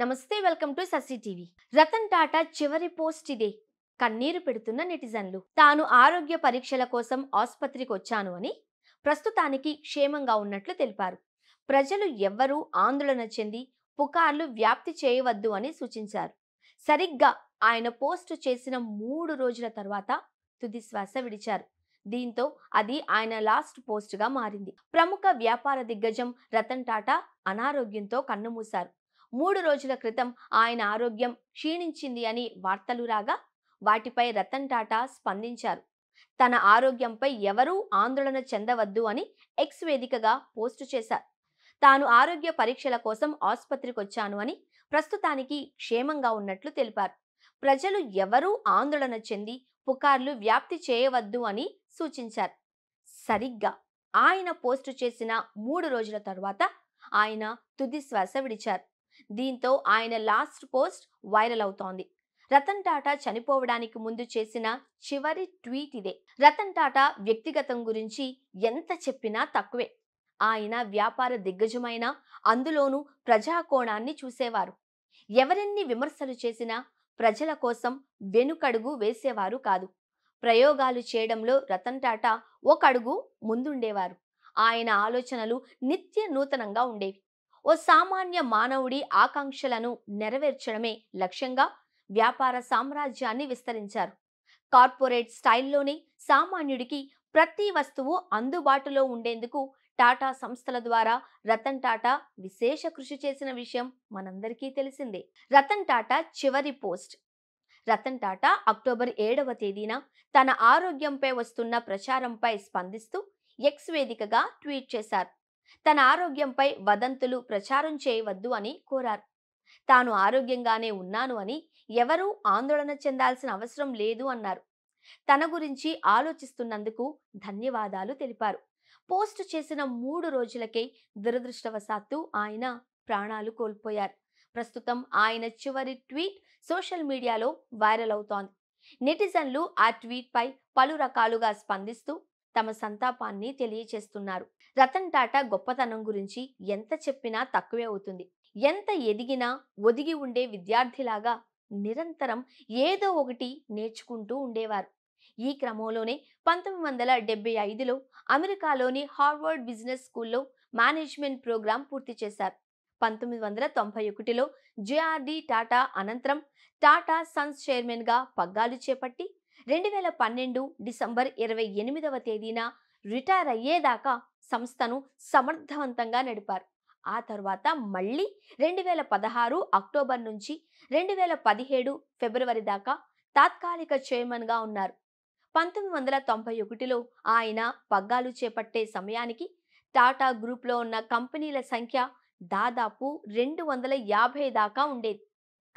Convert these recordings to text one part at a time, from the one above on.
నమస్తే welcome to Sasi TV Ratan Tata చివరి post ఇదే కన్నీరు పెడుతున్న నెటిజన్లు తాను ఆరోగ్య పరీక్షల కోసం ఆసుపత్రికి వచ్చాను అని ప్రస్తుతానికి క్షేమంగా ఉన్నట్లు తెలిపారు ప్రజలు ఎవ్వరూ ఆందోళన చెంది పుకార్లు వ్యాప్తి చేయవద్దు అని సూచించారు సరిగ్గా ఆయన పోస్ట్ చేసిన మూడు రోజుల తర్వాత తుదిశ్వాస విడిచారు దీంతో అది ఆయన లాస్ట్ పోస్ట్గా మారింది ప్రముఖ వ్యాపార దిగ్గజం రతన్ టాటా అనారోగ్యంతో కన్నుమూశారు మూడు రోజుల క్రితం ఆయన ఆరోగ్యం క్షీణించింది అని వార్తలు రాగా వాటిపై రతన్ టాటా స్పందించారు తన ఆరోగ్యంపై ఎవరూ ఆందోళన చెందవద్దు అని ఎక్స్ వేదికగా పోస్టు చేశారు తాను ఆరోగ్య పరీక్షల కోసం ఆసుపత్రికి వచ్చాను అని ప్రస్తుతానికి క్షేమంగా ఉన్నట్లు తెలిపారు ప్రజలు ఎవరూ ఆందోళన చెంది పుకార్లు వ్యాప్తి చేయవద్దు అని సూచించారు సరిగ్గా ఆయన పోస్టు చేసిన మూడు రోజుల తర్వాత ఆయన తుది శ్వాస విడిచారు దీంతో ఆయన లాస్ట్ పోస్ట్ వైరల్ అవుతోంది రతన్ టాటా చనిపోవడానికి ముందు చేసిన చివరి ట్వీట్ ఇదే రతన్ టాటా వ్యక్తిగతం గురించి ఎంత చెప్పినా తక్కువే ఆయన వ్యాపార దిగ్గజమైన అందులోనూ ప్రజాకోణాన్ని చూసేవారు ఎవరెన్ని విమర్శలు చేసినా ప్రజల కోసం వెనుకడుగు వేసేవారు కాదు ప్రయోగాలు చేయడంలో రతన్ టాటా ఒక అడుగు ముందుండేవారు ఆయన ఆలోచనలు నిత్య నూతనంగా ఉండేవి ఓ సామాన్య మానవుడి ఆకాంక్షలను నెరవేర్చడమే లక్ష్యంగా వ్యాపార సామ్రాజ్యాన్ని విస్తరించారు కార్పొరేట్ స్టైల్లోనే సామాన్యుడికి ప్రతి వస్తువు అందుబాటులో ఉండేందుకు టాటా సంస్థల ద్వారా రతన్ టాటా విశేష కృషి చేసిన విషయం మనందరికీ తెలిసిందే రతన్ టాటా చివరి పోస్ట్ రతన్ టాటా అక్టోబర్ ఏడవ తేదీన తన ఆరోగ్యంపై వస్తున్న ప్రచారంపై స్పందిస్తూ ఎక్స్ వేదికగా ట్వీట్ చేశారు తన ఆరోగ్యంపై వదంతులు ప్రచారం చేయవద్దు అని కోరారు తాను ఆరోగ్యంగానే ఉన్నాను అని ఎవరూ ఆందోళన చెందాల్సిన అవసరం లేదు అన్నారు తన గురించి ఆలోచిస్తున్నందుకు ధన్యవాదాలు తెలిపారు పోస్టు చేసిన మూడు రోజులకే దురదృష్టవశాత్తు ఆయన ప్రాణాలు కోల్పోయారు ప్రస్తుతం ఆయన చివరి ట్వీట్ సోషల్ మీడియాలో వైరల్ అవుతోంది నెటిజన్లు ఆ ట్వీట్పై పలు రకాలుగా స్పందిస్తూ తమ సంతాపాన్ని తెలియచేస్తున్నారు రతన్ టాటా గొప్పతనం గురించి ఎంత చెప్పినా తక్కువే అవుతుంది ఎంత ఎదిగినా ఒదిగి ఉండే విద్యార్థిలాగా నిరంతరం ఏదో ఒకటి నేర్చుకుంటూ ఉండేవారు ఈ క్రమంలోనే పంతొమ్మిది వందల డెబ్బై ఐదులో అమెరికాలోని హార్వర్డ్ బిజినెస్ స్కూల్లో మేనేజ్మెంట్ ప్రోగ్రాం పూర్తి చేశారు పంతొమ్మిది వందల తొంభై ఒకటిలో జేఆర్డి టాటా అనంతరం టాటా సన్స్ చైర్మన్గా పగ్గాలు చేపట్టి రెండు వేల పన్నెండు డిసెంబర్ ఇరవై ఎనిమిదవ తేదీన రిటైర్ అయ్యేదాకా సంస్థను సమర్థవంతంగా నడిపారు ఆ తర్వాత మళ్ళీ రెండు వేల పదహారు అక్టోబర్ నుంచి రెండు వేల పదిహేడు ఫిబ్రవరి దాకా తాత్కాలిక చైర్మన్గా ఉన్నారు పంతొమ్మిది వందల తొంభై ఒకటిలో ఆయన పగ్గాలు చేపట్టే సమయానికి టాటా గ్రూప్లో ఉన్న కంపెనీల సంఖ్య దాదాపు రెండు వందల యాభై దాకా ఉండేది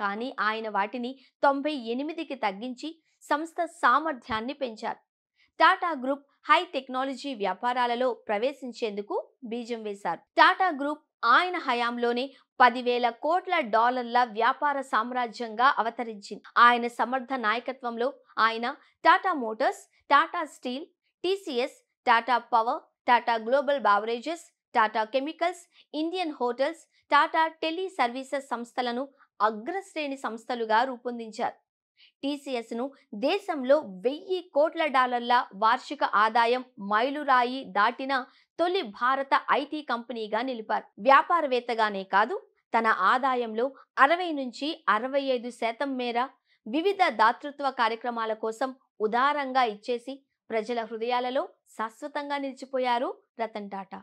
కానీ ఆయన వాటిని తొంభై ఎనిమిదికి తగ్గించి సంస్థ సామర్థ్యాన్ని పెంచారు టాటా గ్రూప్ హై టెక్నాలజీ వ్యాపారాలలో ప్రవేశించేందుకు బీజం వేశారు టాటా గ్రూప్ ఆయన హయాంలోనే పదివేల కోట్ల డాలర్ల వ్యాపార సామ్రాజ్యంగా అవతరించింది ఆయన సమర్థ నాయకత్వంలో ఆయన Tata Motors Tata Steel TCS Tata Power Tata Global Beverages Tata Chemicals Indian Hotels Tata Teleservices సంస్థలను అగ్రశ్రేణి సంస్థలుగా రూపొందించారు టీసీఎస్ను దేశంలో వెయ్యి కోట్ల డాలర్ల వార్షిక ఆదాయం మైలురాయి దాటిన తొలి భారత ఐటీ కంపెనీగా నిలిపారు వ్యాపారవేత్తగానే కాదు తన ఆదాయంలో అరవై నుంచి అరవై ఐదు శాతం మేర వివిధ దాతృత్వ కార్యక్రమాల కోసం ఉదారంగా ఇచ్చేసి ప్రజల హృదయాలలో శాశ్వతంగా నిలిచిపోయారు రతన్ టాటా